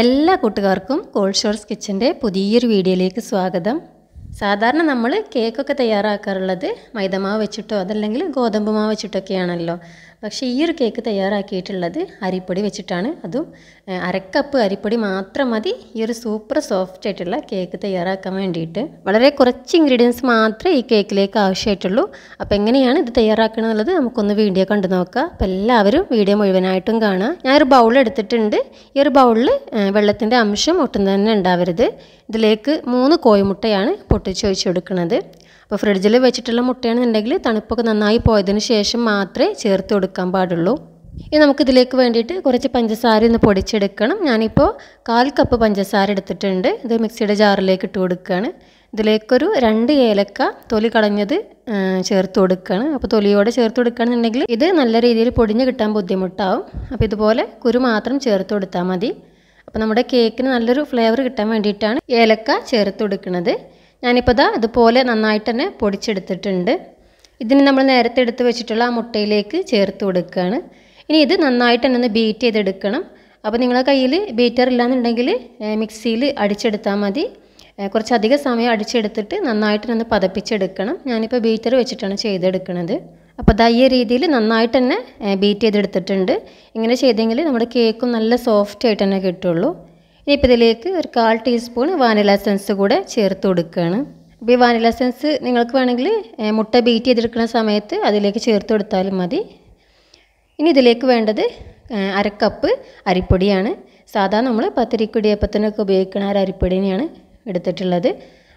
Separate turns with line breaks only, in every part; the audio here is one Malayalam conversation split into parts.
എല്ലാ കൂട്ടുകാർക്കും കോൾഡ് ഷോർസ് കിച്ചൻ്റെ പുതിയൊരു വീഡിയോയിലേക്ക് സ്വാഗതം സാധാരണ നമ്മൾ കേക്കൊക്കെ തയ്യാറാക്കാറുള്ളത് മൈദമാവ് വെച്ചിട്ടോ അതല്ലെങ്കിൽ ഗോതമ്പ് മാവ് വെച്ചിട്ടൊക്കെയാണല്ലോ പക്ഷേ ഈ ഒരു കേക്ക് തയ്യാറാക്കിയിട്ടുള്ളത് അരിപ്പൊടി വെച്ചിട്ടാണ് അതും അരക്കപ്പ് അരിപ്പൊടി മാത്രം മതി ഈ ഒരു സൂപ്പർ സോഫ്റ്റ് ആയിട്ടുള്ള കേക്ക് തയ്യാറാക്കാൻ വേണ്ടിയിട്ട് വളരെ കുറച്ച് ഇൻഗ്രീഡിയൻസ് മാത്രമേ ഈ കേക്കിലേക്ക് ആവശ്യമായിട്ടുള്ളൂ അപ്പോൾ എങ്ങനെയാണ് ഇത് തയ്യാറാക്കണമെന്നുള്ളത് നമുക്കൊന്ന് വീഡിയോ കണ്ടു നോക്കാം അപ്പോൾ എല്ലാവരും വീഡിയോ മുഴുവനായിട്ടും കാണാം ഞാനൊരു ബൗൾ എടുത്തിട്ടുണ്ട് ഈ ഒരു ബൗളിൽ വെള്ളത്തിൻ്റെ അംശം ഒട്ടും തന്നെ ഉണ്ടാവരുത് ഇതിലേക്ക് മൂന്ന് കോഴിമുട്ടയാണ് പൊട്ടിച്ചു ഒഴിച്ചു കൊടുക്കുന്നത് അപ്പോൾ ഫ്രിഡ്ജിൽ വെച്ചിട്ടുള്ള മുട്ടയാണെന്നുണ്ടെങ്കിൽ തണുപ്പൊക്കെ നന്നായി പോയതിന് ശേഷം മാത്രമേ ചേർത്ത് കൊടുക്കാൻ പാടുള്ളൂ ഇനി നമുക്കിതിലേക്ക് വേണ്ടിയിട്ട് കുറച്ച് പഞ്ചസാര ഒന്ന് പൊടിച്ചെടുക്കണം ഞാനിപ്പോൾ കാൽ കപ്പ് പഞ്ചസാര എടുത്തിട്ടുണ്ട് ഇത് മിക്സിയുടെ ജാറിലേക്ക് ഇട്ട് കൊടുക്കുകയാണ് ഇതിലേക്കൊരു രണ്ട് ഏലക്ക തൊലി കളഞ്ഞത് ചേർത്ത് കൊടുക്കുകയാണ് അപ്പോൾ തൊലിയോടെ ചേർത്ത് കൊടുക്കുകയാണെന്നുണ്ടെങ്കിൽ ഇത് നല്ല രീതിയിൽ പൊടിഞ്ഞ് കിട്ടാൻ ബുദ്ധിമുട്ടാവും അപ്പോൾ ഇതുപോലെ കുരു മാത്രം ചേർത്ത് കൊടുത്താൽ മതി അപ്പോൾ നമ്മുടെ കേക്കിന് നല്ലൊരു ഫ്ലേവർ കിട്ടാൻ വേണ്ടിയിട്ടാണ് ഏലക്ക ചേർത്ത് കൊടുക്കുന്നത് ഞാനിപ്പോൾ ഇതാ ഇതുപോലെ നന്നായിട്ട് തന്നെ പൊടിച്ചെടുത്തിട്ടുണ്ട് ഇതിന് നമ്മൾ നേരത്തെ എടുത്ത് വെച്ചിട്ടുള്ള ആ മുട്ടയിലേക്ക് ചേർത്ത് കൊടുക്കുകയാണ് ഇനി ഇത് നന്നായിട്ട് തന്നെ ഒന്ന് ബീറ്റ് ചെയ്തെടുക്കണം അപ്പോൾ നിങ്ങളുടെ കയ്യിൽ ബീറ്റർ ഇല്ലാന്നുണ്ടെങ്കിൽ മിക്സിയിൽ അടിച്ചെടുത്താൽ മതി കുറച്ചധികം സമയം അടിച്ചെടുത്തിട്ട് നന്നായിട്ട് തന്നെ പതപ്പിച്ചെടുക്കണം ഞാനിപ്പോൾ ബീറ്റർ വെച്ചിട്ടാണ് ചെയ്തെടുക്കുന്നത് അപ്പോൾ അതാ ഈ രീതിയിൽ നന്നായിട്ട് തന്നെ ബീറ്റ് ചെയ്തെടുത്തിട്ടുണ്ട് ഇങ്ങനെ ചെയ്തെങ്കിൽ നമ്മുടെ കേക്കും നല്ല സോഫ്റ്റ് ആയിട്ട് തന്നെ കിട്ടുള്ളൂ ഇപ്പം ഇതിലേക്ക് ഒരു കാൽ ടീസ്പൂൺ വാനില എസൻസ് കൂടെ ചേർത്ത് കൊടുക്കുകയാണ് അപ്പോൾ ഈ വാനില എസൻസ് നിങ്ങൾക്ക് വേണമെങ്കിൽ മുട്ട ബീറ്റ് ചെയ്തെടുക്കുന്ന സമയത്ത് അതിലേക്ക് ചേർത്ത് കൊടുത്താലും മതി ഇനി ഇതിലേക്ക് വേണ്ടത് അരക്കപ്പ് കപ്പ് അരിപ്പൊടിയാണ് സാധാരണ നമ്മൾ പത്തിരിക്കുടി അപ്പത്തിനൊക്കെ ഉപയോഗിക്കുന്ന ആ തന്നെയാണ് എടുത്തിട്ടുള്ളത്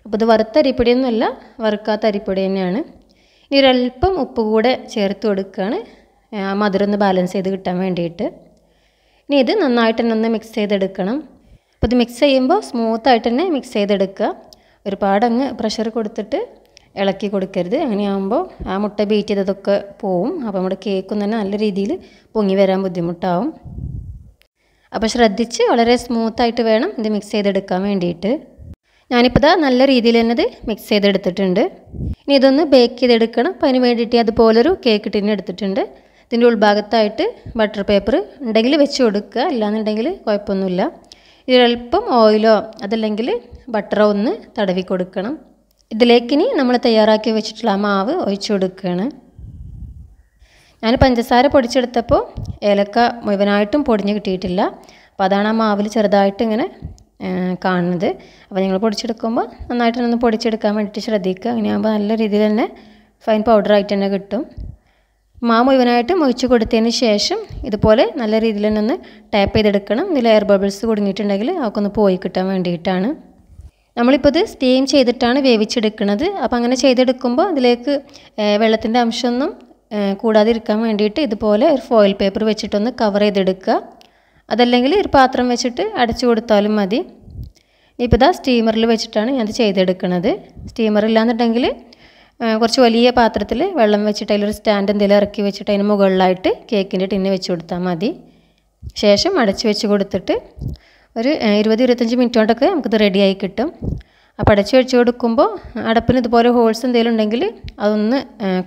അപ്പോൾ ഇത് വറുത്ത അരിപ്പൊടിയൊന്നുമല്ല വറുക്കാത്ത അരിപ്പൊടി തന്നെയാണ് ഇനി ഒരല്പം ഉപ്പ് കൂടെ ചേർത്ത് കൊടുക്കുകയാണ് മധുരം ഒന്ന് ബാലൻസ് ചെയ്ത് കിട്ടാൻ വേണ്ടിയിട്ട് ഇനി ഇത് നന്നായിട്ട് തന്നെ ഒന്ന് മിക്സ് ചെയ്തെടുക്കണം അപ്പോൾ ഇത് മിക്സ് ചെയ്യുമ്പോൾ സ്മൂത്തായിട്ട് തന്നെ മിക്സ് ചെയ്തെടുക്കുക ഒരുപാട് അങ്ങ് പ്രഷർ കൊടുത്തിട്ട് ഇളക്കി കൊടുക്കരുത് അങ്ങനെയാകുമ്പോൾ ആ മുട്ട ബീറ്റ് ചെയ്തതൊക്കെ പോവും അപ്പോൾ നമ്മുടെ കേക്കും തന്നെ നല്ല രീതിയിൽ പൊങ്ങി വരാൻ ബുദ്ധിമുട്ടാവും അപ്പോൾ ശ്രദ്ധിച്ച് വളരെ സ്മൂത്തായിട്ട് വേണം ഇത് മിക്സ് ചെയ്തെടുക്കാൻ വേണ്ടിയിട്ട് ഞാനിപ്പോൾ ഇതാ നല്ല രീതിയിൽ തന്നെ ഇത് മിക്സ് ചെയ്തെടുത്തിട്ടുണ്ട് ഇനി ഇതൊന്ന് ബേക്ക് ചെയ്തെടുക്കണം അപ്പോൾ അതിന് വേണ്ടിയിട്ട് അതുപോലൊരു കേക്ക് ടിന്നെ എടുത്തിട്ടുണ്ട് ഇതിൻ്റെ ഉൾഭാഗത്തായിട്ട് ബട്ടർ പേപ്പർ ഉണ്ടെങ്കിൽ വെച്ച് കൊടുക്കുക ഇല്ലാന്നുണ്ടെങ്കിൽ കുഴപ്പമൊന്നുമില്ല ഇതിലൽപ്പം ഓയിലോ അതല്ലെങ്കിൽ ബട്ടറോ ഒന്ന് തടവി കൊടുക്കണം ഇതിലേക്കിനി നമ്മൾ തയ്യാറാക്കി വെച്ചിട്ടുള്ള ആ മാവ് ഒഴിച്ചു കൊടുക്കുകയാണ് ഞാൻ പഞ്ചസാര പൊടിച്ചെടുത്തപ്പോൾ ഏലക്ക മുഴുവനായിട്ടും പൊടിഞ്ഞ് കിട്ടിയിട്ടില്ല അപ്പോൾ അതാണ് ആ മാവിൽ ചെറുതായിട്ട് ഇങ്ങനെ കാണുന്നത് അപ്പോൾ നിങ്ങൾ പൊടിച്ചെടുക്കുമ്പോൾ നന്നായിട്ട് ഒന്ന് പൊടിച്ചെടുക്കാൻ വേണ്ടിയിട്ട് ശ്രദ്ധിക്കുക അങ്ങനെയാകുമ്പോൾ നല്ല രീതിയിൽ തന്നെ ഫൈൻ പൗഡറായിട്ട് തന്നെ കിട്ടും മാ മുഴുവനായിട്ട് മുഴിച്ച് കൊടുത്തതിന് ശേഷം ഇതുപോലെ നല്ല രീതിയിൽ നിന്ന് ടാപ്പ് ചെയ്തെടുക്കണം ഇതിൽ എയർ ബബിൾസ് കുടുങ്ങിയിട്ടുണ്ടെങ്കിൽ അവൾക്കൊന്ന് പോയി കിട്ടാൻ വേണ്ടിയിട്ടാണ് നമ്മളിപ്പോൾ ഇത് സ്റ്റീം ചെയ്തിട്ടാണ് വേവിച്ചെടുക്കുന്നത് അപ്പോൾ അങ്ങനെ ചെയ്തെടുക്കുമ്പോൾ അതിലേക്ക് വെള്ളത്തിൻ്റെ അംശമൊന്നും കൂടാതിരിക്കാൻ വേണ്ടിയിട്ട് ഇതുപോലെ ഒരു ഫോയിൽ പേപ്പർ വെച്ചിട്ടൊന്ന് കവർ ചെയ്തെടുക്കുക അതല്ലെങ്കിൽ ഒരു പാത്രം വെച്ചിട്ട് അടച്ചു കൊടുത്താലും മതി ഇപ്പോൾ ഇതാ സ്റ്റീമറിൽ വെച്ചിട്ടാണ് ഞാനത് ചെയ്തെടുക്കുന്നത് സ്റ്റീമർ ഇല്ലാന്നുണ്ടെങ്കിൽ കുറച്ച് വലിയ പാത്രത്തിൽ വെള്ളം വെച്ചിട്ട് അതിലൊരു സ്റ്റാൻഡ് എന്തെങ്കിലും ഇറക്കി വെച്ചിട്ട് അതിന് മുകളിലായിട്ട് കേക്കിൻ്റെ ടിന്ന് വെച്ച് കൊടുത്താൽ മതി ശേഷം അടച്ചു വെച്ച് കൊടുത്തിട്ട് ഒരു ഇരുപത് ഇരുപത്തഞ്ച് മിനിറ്റ് കൊണ്ടൊക്കെ നമുക്കിത് റെഡിയായി കിട്ടും അപ്പം അടച്ച് വെച്ച് കൊടുക്കുമ്പോൾ അടപ്പിന് ഇതുപോലെ ഹോൾസ് എന്തെങ്കിലും ഉണ്ടെങ്കിൽ അതൊന്ന്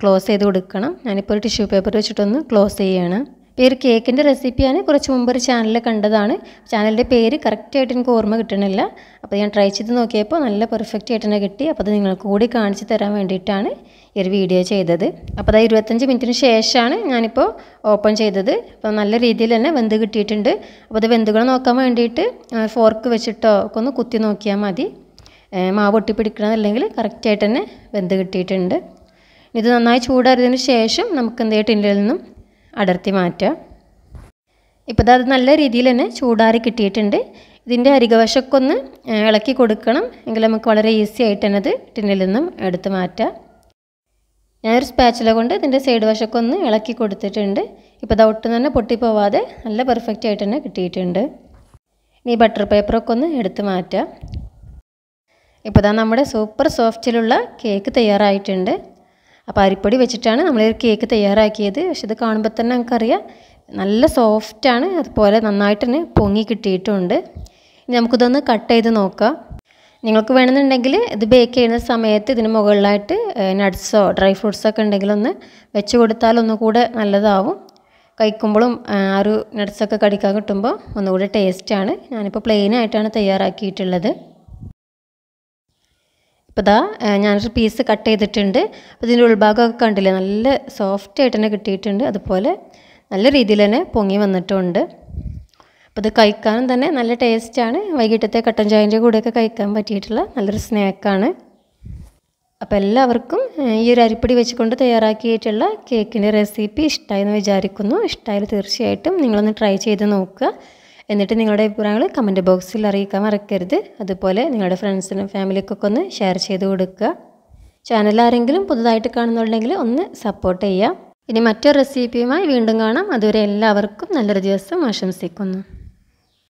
ക്ലോസ് ചെയ്ത് കൊടുക്കണം ഞാനിപ്പോൾ ഒരു ടിഷ്യൂ പേപ്പർ വെച്ചിട്ടൊന്ന് ക്ലോസ് ചെയ്യാണ് പേര് കേക്കിൻ്റെ റെസിപ്പി ആണ് കുറച്ച് മുമ്പ് ഒരു ചാനലിൽ കണ്ടതാണ് ചാനലിൻ്റെ പേര് കറക്റ്റായിട്ട് എനിക്ക് ഓർമ്മ കിട്ടണില്ല അപ്പോൾ ഞാൻ ട്രൈ ചെയ്ത് നോക്കിയപ്പോൾ നല്ല പെർഫെക്റ്റ് ആയിട്ട് തന്നെ കിട്ടി അപ്പോൾ അത് നിങ്ങൾക്ക് കൂടി കാണിച്ചു തരാൻ വേണ്ടിയിട്ടാണ് ഈ ഒരു വീഡിയോ ചെയ്തത് അപ്പോൾ അത് ഇരുപത്തഞ്ച് മിനിറ്റിന് ശേഷമാണ് ഞാനിപ്പോൾ ഓപ്പൺ ചെയ്തത് അപ്പോൾ നല്ല രീതിയിൽ തന്നെ വെന്ത് കിട്ടിയിട്ടുണ്ട് അപ്പോൾ അത് വെന്തുകൾ നോക്കാൻ വേണ്ടിയിട്ട് ഫോർക്ക് വെച്ചിട്ടോ ഒക്കെ ഒന്ന് കുത്തി നോക്കിയാൽ മതി മാവ് ഒട്ടിപ്പിടിക്കണമെന്നല്ലെങ്കിൽ കറക്റ്റായിട്ട് തന്നെ വെന്ത് കിട്ടിയിട്ടുണ്ട് ഇത് നന്നായി ചൂടാറിയതിന് ശേഷം നമുക്ക് എന്തെങ്കിലും ടിന്നിൽ നിന്നും അടർത്തി മാറ്റുക ഇപ്പോൾ അത് നല്ല രീതിയിൽ തന്നെ ചൂടാറി കിട്ടിയിട്ടുണ്ട് ഇതിൻ്റെ അരികവശമൊക്കെ ഒന്ന് ഇളക്കി കൊടുക്കണം എങ്കിൽ നമുക്ക് വളരെ ഈസി ആയിട്ട് തന്നെ അത് ടിന്നിൽ നിന്നും എടുത്ത് മാറ്റാം ഞാനൊരു സ്പാച്ചില കൊണ്ട് ഇതിൻ്റെ സൈഡ് വശമൊക്കെ ഒന്ന് ഇളക്കി കൊടുത്തിട്ടുണ്ട് ഇപ്പോൾ ഇത് ഒട്ടും തന്നെ പൊട്ടിപ്പോവാതെ നല്ല പെർഫെക്റ്റ് ആയിട്ട് തന്നെ കിട്ടിയിട്ടുണ്ട് ഇനി ബട്ടർ പേപ്പറൊക്കെ ഒന്ന് എടുത്ത് മാറ്റാം ഇപ്പോൾ ഇതാ നമ്മുടെ സൂപ്പർ സോഫ്റ്റിലുള്ള കേക്ക് തയ്യാറായിട്ടുണ്ട് അപ്പോൾ അരിപ്പൊടി വെച്ചിട്ടാണ് നമ്മൾ കേക്ക് തയ്യാറാക്കിയത് പക്ഷെ ഇത് കാണുമ്പോൾ തന്നെ നമുക്കറിയാം നല്ല സോഫ്റ്റാണ് അതുപോലെ നന്നായിട്ട് തന്നെ പൊങ്ങി കിട്ടിയിട്ടുണ്ട് ഇനി നമുക്കിതൊന്ന് കട്ട് ചെയ്ത് നോക്കാം നിങ്ങൾക്ക് വേണമെന്നുണ്ടെങ്കിൽ ഇത് ബേക്ക് ചെയ്യുന്ന സമയത്ത് ഇതിന് മുകളിലായിട്ട് നട്ട്സോ ഡ്രൈ ഫ്രൂട്ട്സോ ഒക്കെ ഉണ്ടെങ്കിൽ ഒന്ന് വെച്ച് കൊടുത്താൽ ഒന്നുകൂടെ നല്ലതാവും കഴിക്കുമ്പോഴും ആ ഒരു നട്ട്സൊക്കെ കടിക്കാൻ കിട്ടുമ്പോൾ ഒന്നുകൂടെ ടേസ്റ്റാണ് ഞാനിപ്പോൾ പ്ലെയിനായിട്ടാണ് തയ്യാറാക്കിയിട്ടുള്ളത് അപ്പോൾ ഇതാ ഞാനൊരു പീസ് കട്ട് ചെയ്തിട്ടുണ്ട് അപ്പോൾ ഇതിൻ്റെ ഉൾഭാഗമൊക്കെ കണ്ടില്ലേ നല്ല സോഫ്റ്റ് ആയിട്ട് തന്നെ കിട്ടിയിട്ടുണ്ട് അതുപോലെ നല്ല രീതിയിൽ തന്നെ പൊങ്ങി വന്നിട്ടുണ്ട് അപ്പോൾ ഇത് കഴിക്കാനും തന്നെ നല്ല ടേസ്റ്റാണ് വൈകിട്ടത്തെ കട്ടൻ ചായൻ്റെ കൂടെയൊക്കെ കഴിക്കാൻ പറ്റിയിട്ടുള്ള നല്ലൊരു സ്നാക്കാണ് അപ്പോൾ എല്ലാവർക്കും ഈ ഒരു അരിപ്പൊടി വെച്ചുകൊണ്ട് തയ്യാറാക്കിയിട്ടുള്ള കേക്കിൻ്റെ റെസിപ്പി ഇഷ്ടമായി എന്ന് വിചാരിക്കുന്നു ഇഷ്ടമായാലും തീർച്ചയായിട്ടും നിങ്ങളൊന്ന് ട്രൈ ചെയ്ത് നോക്കുക എന്നിട്ട് നിങ്ങളുടെ അഭിപ്രായങ്ങൾ കമൻറ്റ് ബോക്സിൽ അറിയിക്കാൻ മറക്കരുത് അതുപോലെ നിങ്ങളുടെ ഫ്രണ്ട്സിനും ഫാമിലിക്കൊക്കെ ഒന്ന് ഷെയർ ചെയ്ത് കൊടുക്കുക ചാനൽ ആരെങ്കിലും പുതുതായിട്ട് കാണുന്നുണ്ടെങ്കിൽ ഒന്ന് സപ്പോർട്ട് ചെയ്യാം ഇനി മറ്റൊരു റെസിപ്പിയുമായി വീണ്ടും കാണാം അതുവരെ എല്ലാവർക്കും നല്ലൊരു ദിവസം ആശംസിക്കുന്നു